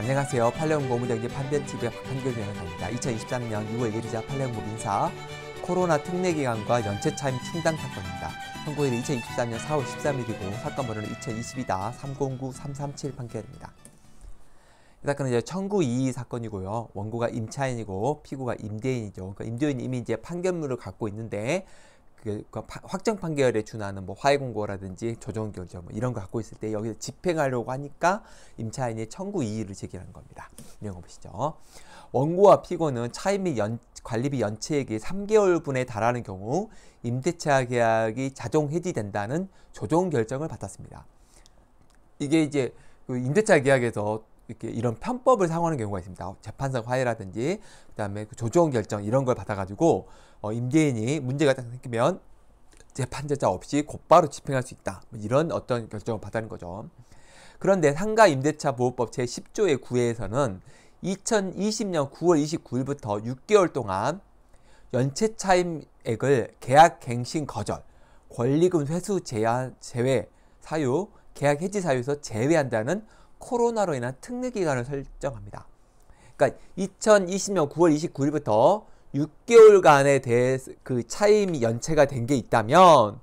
안녕하세요. 팔레옹고 무장립 한변TV의 박한규 변호사입니다. 2023년 2월 1일자 팔레옹고 민사 코로나 특례 기간과 연체 차임 충당 사건입니다. 선고일이 2023년 4월 13일이고 사건 번호는 2022다 309337 판결입니다. 이 사건은 이제 청구 이의 사건이고요. 원고가 임차인이고 피고가 임대인이죠. 그러니까 임대인이 이미 이제 판결물을 갖고 있는데 그, 그 확정 판결에 준하는 뭐 화해 공고라든지 조정 결정 뭐 이런 거 갖고 있을 때 여기서 집행하려고 하니까 임차인이 청구 이의를 제기한 겁니다. 이런 거 보시죠. 원고와 피고는 차임 및 연, 관리비 연체액이 3개월분에 달하는 경우 임대차 계약이 자동 해지된다는 조정 결정을 받았습니다. 이게 이제 그 임대차 계약에서 이렇게 이런 편법을 사용하는 경우가 있습니다. 어, 재판상 화해라든지 그다음에 그 조정 결정 이런 걸 받아가지고 어, 임대인이 문제가 생기면 재판제자 없이 곧바로 집행할 수 있다. 뭐 이런 어떤 결정을 받는 거죠. 그런데 상가 임대차 보호법 제10조의 9회에서는 2020년 9월 29일부터 6개월 동안 연체 차임액을 계약 갱신 거절, 권리금 회수 제한 제외 사유, 계약 해지 사유에서 제외한다는 코로나로 인한 특례 기간을 설정합니다. 그러니까 2020년 9월 29일부터 6개월간에 대해 그 차임이 연체가 된 게 있다면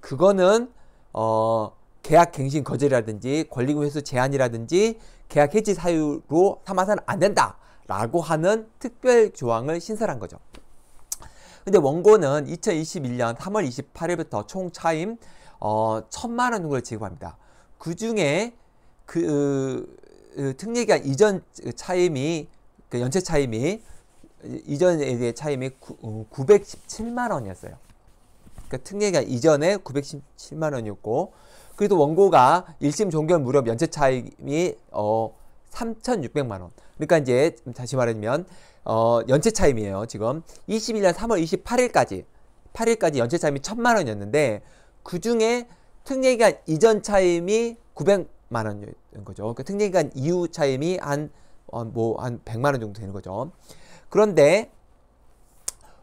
그거는 어 계약 갱신 거절이라든지 권리금 회수 제한이라든지 계약 해지 사유로 삼아서는 안 된다라고 하는 특별 조항을 신설한 거죠. 근데 원고는 2021년 3월 28일부터 총 차임 어, 천만 원정 지급합니다. 그 중에 그, 그 어, 어, 특례기간 이전 차임이 그 연체 차임이 이전에 대해 차임이 917만 어, 원이었어요. 그러니까 특례기간 이전에 917만 원이었고 그래도 원고가 1심 종결 무렵 연체 차임이 어 3,600만 원. 그러니까 이제 다시 말하면 어 연체 차임이에요. 지금 21년 3월 28일까지 8일까지 연체 차임이 1,000만 원이었는데 그 중에 특례기간 이전 차임이 900 만원 거죠. 그러니까 특례기간 이후 차임이 한 어, 뭐한 백만원 정도 되는 거죠. 그런데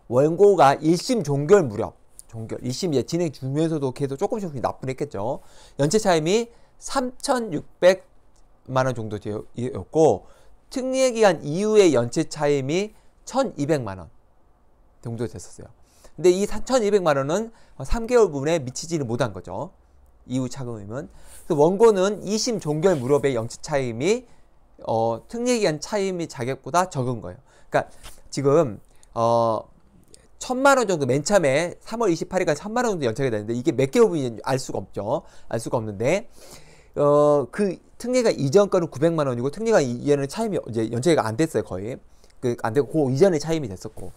원고가 일심 종결 무렵 종결 1심 이제 진행 중면서도 계속 조금씩 조금씩 납했겠죠 연체 차임이 삼천육백만원 정도 되었고 특례 기간 이후의 연체 차임이 천이백만원 정도 됐었어요. 근데 이 천이백만 원은 삼개월분에 미치지는 못한 거죠. 이후 차금 의문. 그 원고는 2심 종결 무렵의 영치 차임이 어, 특례기간 차임이 자격보다 적은 거예요. 그러니까 지금 어, 천만 원 정도 맨 처음에 3월 28일까지 천만 원 정도 연착가 되는데 이게 몇 개월 분인지 알 수가 없죠. 알 수가 없는데 어, 그 특례가 이전 거는 900만 원이고 특례가 이전에 차임이 이제 연체가 안 됐어요 거의 그 안 되고 그 이전에 차임이 됐었고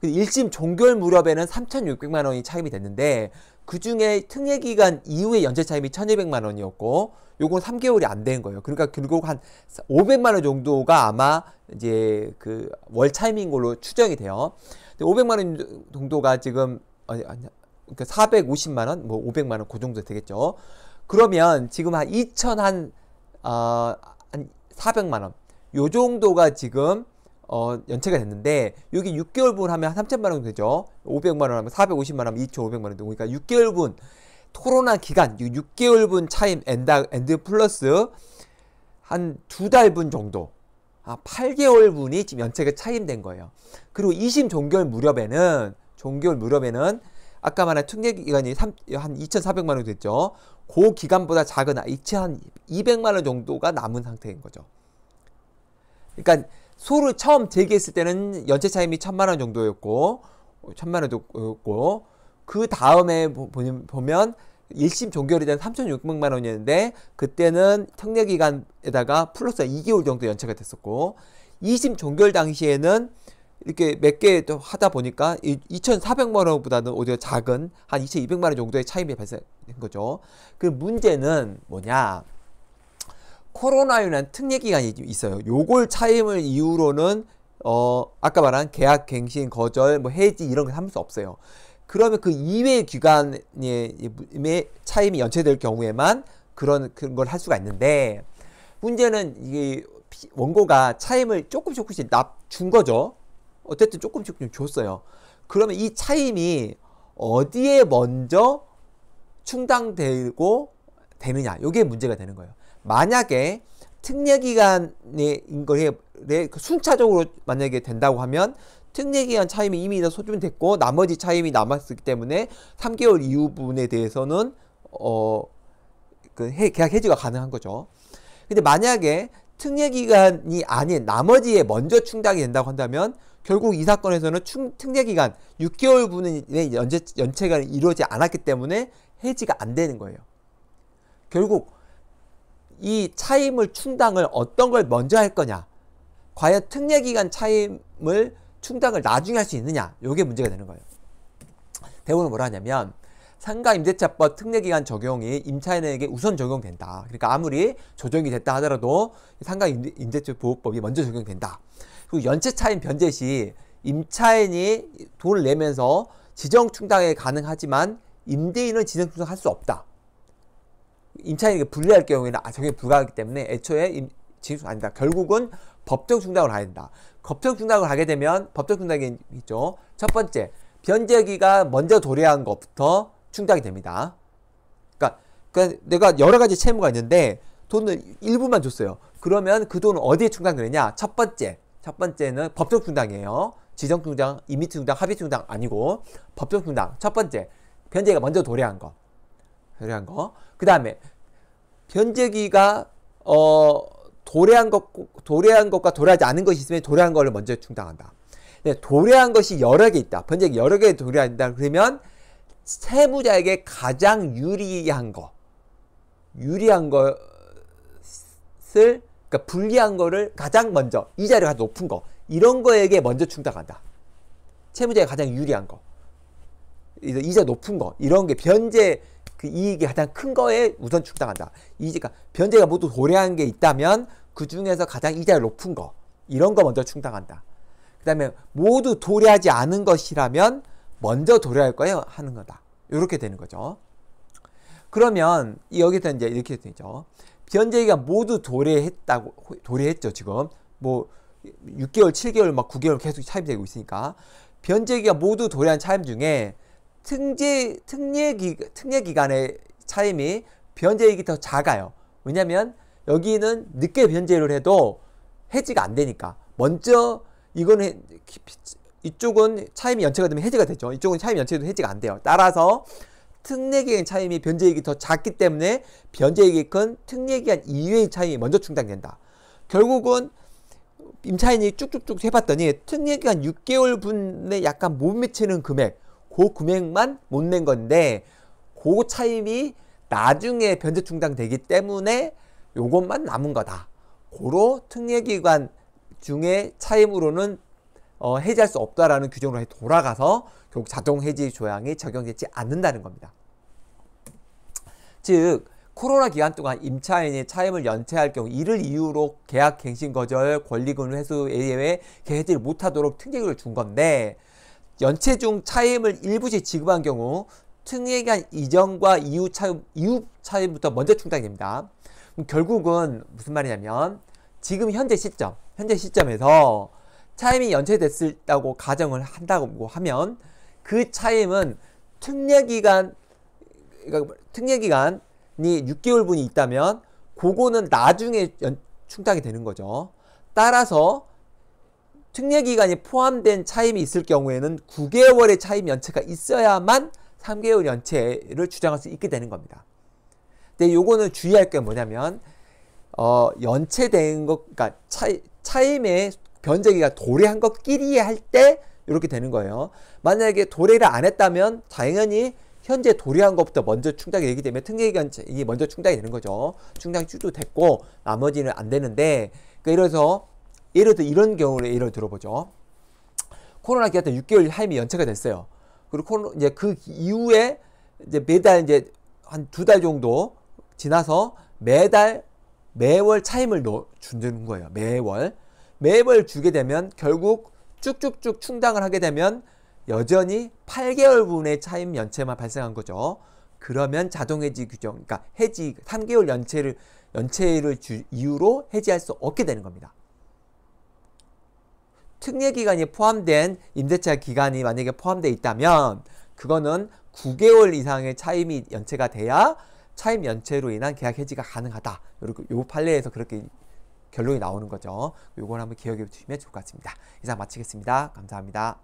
그 일심 종결 무렵에는 3,600만 원이 차임이 됐는데 그 중에 특례 기간 이후의 연체 차임이 1,200만 원이었고 요건 3개월이 안 된 거예요. 그러니까 결국 한 500만 원 정도가 아마 이제 그 월 차임인 걸로 추정이 돼요. 500만 원 정도가 지금 아니 아니 그러니까 450만 원, 뭐 500만 원그 정도 되겠죠. 그러면 지금 한2,000 한, 어, 한 400만 아, 원. 요 정도가 지금 어, 연체가 됐는데 여기 6개월분 하면 3천만 원 되죠. 500만 원 하면 450만 원 하면 2,500만 원 되고 그러니까 6개월분 토론한 기간 6개월분 차임 엔다, 엔드 플러스 한 두 달 분 정도 아 8개월분이 지금 연체가 차임된 거예요. 그리고 2심 종결 무렵에는 종결 무렵에는 아까 말한 특례 기간이 3, 한 2,400만 원 됐죠. 그 기간보다 작은 2,200만 아, 원 정도가 남은 상태인 거죠. 그러니까 소를 처음 제기했을 때는 연체 차임이 천만 원 정도였고 천만 원도였고 그 다음에 보면 일심 종결이 된 3,600만 원이었는데 그때는 청래 기간에다가 플러스 2개월 정도 연체가 됐었고 2심 종결 당시에는 이렇게 몇개 하다 보니까 2,400만 원보다는 오히려 작은 한 2,200만 원 정도의 차임이 발생한 거죠. 그 문제는 뭐냐? 코로나19라는 특례 기간이 있어요. 요걸 차임을 이유로는 어 아까 말한 계약 갱신 거절 뭐 해지 이런 걸삼수 없어요. 그러면 그이외 기간의 차임이 연체될 경우에만 그런 그런 걸 할 수가 있는데 문제는 이게 원고가 차임을 조금 조금씩 납 준 거죠. 어쨌든 조금씩 좀 줬어요. 그러면 이 차임이 어디에 먼저 충당되고 되느냐. 이게 문제가 되는 거예요. 만약에 특례기간인 거에 그 순차적으로 만약에 된다고 하면 특례기간 차임이 이미 다 소진됐고 나머지 차임이 남았기 때문에 3개월 이후 부분에 대해서는 어, 그 해, 계약 해지가 가능한 거죠. 근데 만약에 특례기간이 아닌 나머지에 먼저 충당이 된다고 한다면 결국 이 사건에서는 충, 특례기간 6개월 분의 연체, 연체가 이루어지지 않았기 때문에 해지가 안 되는 거예요. 결국 이 차임을 충당을 어떤 걸 먼저 할 거냐. 과연 특례기간 차임을 충당을 나중에 할 수 있느냐. 요게 문제가 되는 거예요. 대우는 뭐라 하냐면 상가 임대차법 특례기간 적용이 임차인에게 우선 적용된다. 그러니까 아무리 조정이 됐다 하더라도 상가 임대차 보호법이 먼저 적용된다. 그리고 연체 차임 변제 시 임차인이 돈을 내면서 지정 충당에 가능하지만 임대인은 지정 충당할 수 없다. 임차인에게 불리할 경우에는 아, 적용 불가하기 때문에 애초에 징수 아니다. 결국은 법적 충당을 하야 된다. 법적 충당을 하게 되면 법적 충당이 있죠. 첫 번째, 변제기가 먼저 도래한 것부터 충당이 됩니다. 그러니까, 그러니까 내가 여러 가지 채무가 있는데 돈을 일부만 줬어요. 그러면 그 돈은 어디에 충당되느냐? 첫 번째, 첫 번째는 법적 충당이에요. 지정 충당, 임의 충당, 합의 충당 아니고 법적 충당. 첫 번째, 변제가 기 먼저 도래한 것. 도래한 거. 그 다음에 변제기가 어 도래한 것 도래한 것과 도래하지 않은 것이 있으면 도래한 것을 먼저 충당한다. 네, 도래한 것이 여러 개 있다. 변제기 여러 개 도래한다. 그러면 세무자에게 가장 유리한 거, 유리한 것을 그러니까 불리한 거를 가장 먼저 이자리가 높은 거 이런 거에게 먼저 충당한다. 채무자에 가장 유리한 거, 이자 높은 거 이런 게 변제 그 이익이 가장 큰 거에 우선 충당한다. 이제가 그러니까 변제가 모두 도래한 게 있다면 그 중에서 가장 이자율 높은 거 이런 거 먼저 충당한다. 그다음에 모두 도래하지 않은 것이라면 먼저 도래할 거예요 하는 거다. 이렇게 되는 거죠. 그러면 여기서 이제 이렇게 되죠. 변제가 기 모두 도래했다고 도래했죠 지금 뭐 6개월, 7개월, 막 9개월 계속 차임되고 있으니까 변제기가 모두 도래한 차임 중에 특례, 특례기, 특례기간의 차임이 변제액이 더 작아요. 왜냐면 여기는 늦게 변제를 해도 해지가 안 되니까. 먼저 이거는 이쪽은 차임이 연체가 되면 해지가 되죠. 이쪽은 차임 연체도 해지가 안 돼요. 따라서 특례기간 차임이 변제액이 더 작기 때문에 변제액이 큰 특례기간 이외의 차임이 먼저 충당된다. 결국은 임차인이 쭉쭉쭉 해봤더니 특례기간 6개월분에 약간 못 미치는 금액 그 금액만 못 낸 건데 그 차임이 나중에 변제 충당되기 때문에 요것만 남은 거다. 고로 특례기관 중에 차임으로는 어, 해지할 수 없다라는 규정으로 돌아가서 결국 자동 해지 조항이 적용되지 않는다는 겁니다. 즉 코로나 기간 동안 임차인이 차임을 연체할 경우 이를 이유로 계약 갱신 거절 권리금 회수 예외 계해지를 못하도록 특례를 준 건데 연체 중 차임을 일부씩 지급한 경우 승에 대한 이전과 이후 차임, 이후 차임부터 먼저 충당됩니다. 결국은 무슨 말이냐면 지금 현재 시점, 현재 시점에서 차임이 연체됐다고 가정을 한다고 하면 그 차임은 특례기간, 그러니까 특례기간이 6개월분이 있다면 그거는 나중에 연, 충당이 되는 거죠. 따라서 특례 기간이 포함된 차임이 있을 경우에는 9개월의 차임 연체가 있어야만 3개월 연체를 주장할 수 있게 되는 겁니다. 근데 요거는 주의할 게 뭐냐면 어, 연체된 것 그러니까 차 차임의 변제기가 도래한 것끼리 할 때 이렇게 되는 거예요. 만약에 도래를 안 했다면 당연히 현재 도래한 것부터 먼저 충당이 되기 때문에 특례기간이 먼저 충당이 되는 거죠. 충당이 쭉도 됐고 나머지는 안 되는데 그러니까 예를 들어 이런 경우를 예를 들어보죠. 코로나 기간 때 6개월 하임이 연체가 됐어요. 그리고 코로, 이제 그 이후에 이제 매달 이제 한 두 달 정도 지나서 매달 매월 차임을 넣, 주는 거예요. 매월. 매월 주게 되면 결국 쭉쭉쭉 충당을 하게 되면 여전히 8개월분의 차임 연체만 발생한 거죠. 그러면 자동해지 규정, 그러니까 해지 3개월 연체를 연체를 주, 이유로 해지할 수 없게 되는 겁니다. 특례 기간이 포함된 임대차 기간이 만약에 포함되어 있다면 그거는 9개월 이상의 차이 및 연체가 돼야 차임 연체로 인한 계약 해지가 가능하다. 이렇게 요 판례에서 그렇게 결론이 나오는 거죠. 요걸 한번 기억해 주시면 좋을 것 같습니다. 이상 마치겠습니다. 감사합니다.